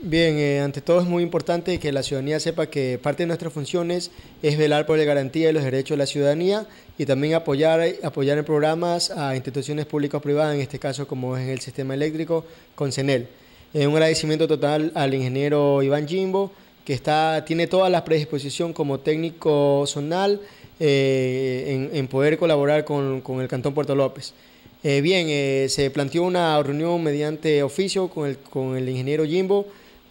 Bien, eh, ante todo es muy importante que la ciudadanía sepa que parte de nuestras funciones es velar por la garantía de los derechos de la ciudadanía y también apoyar, apoyar en programas a instituciones públicas o privadas, en este caso como es el sistema eléctrico, con CENEL. Eh, un agradecimiento total al ingeniero Iván Jimbo, que está, tiene toda la predisposición como técnico zonal eh, en, poder colaborar con, el Cantón Puerto López. bien, se planteó una reunión mediante oficio con el, con el ingeniero Jimbo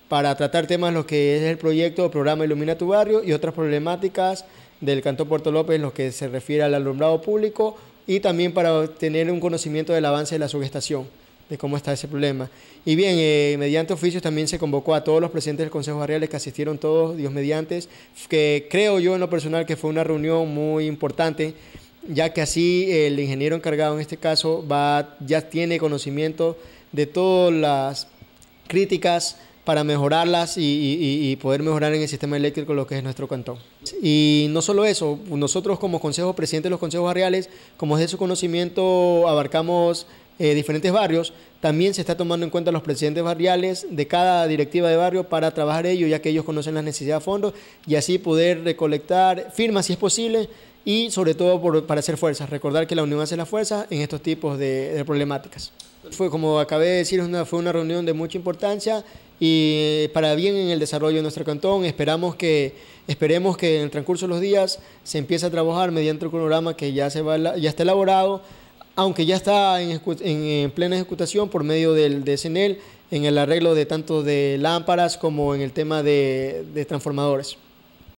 para tratar temas lo que es el proyecto o programa Ilumina tu Barrio y otras problemáticas del Cantón Puerto López en lo que se refiere al alumbrado público y también para tener un conocimiento del avance de la subestación, de cómo está ese problema. Y bien, eh, mediante oficios también se convocó a todos los presidentes del Consejo Barriales que asistieron todos, Dios mediante que creo yo en lo personal que fue una reunión muy importante ya que así el ingeniero encargado en este caso va, ya tiene conocimiento de todas las críticas para mejorarlas y, poder mejorar en el sistema eléctrico lo que es nuestro cantón. Y no solo eso, nosotros como consejo presidente de los consejos barriales, como es de su conocimiento, abarcamos eh, diferentes barrios, también se está tomando en cuenta los presidentes barriales de cada directiva de barrio para trabajar ellos, ya que ellos conocen las necesidades de fondos y así poder recolectar firmas si es posible y sobre todo para hacer fuerzas, recordar que la unión hace la fuerza en estos tipos de, problemáticas. Fue como acabé de decir, fue una reunión de mucha importancia y para bien en el desarrollo de nuestro cantón. Esperamos que, esperemos que en el transcurso de los días se empiece a trabajar mediante el cronograma que ya, se ya está elaborado, aunque ya está en, en, plena ejecución por medio del de en el arreglo de tanto de lámparas como en el tema de transformadores.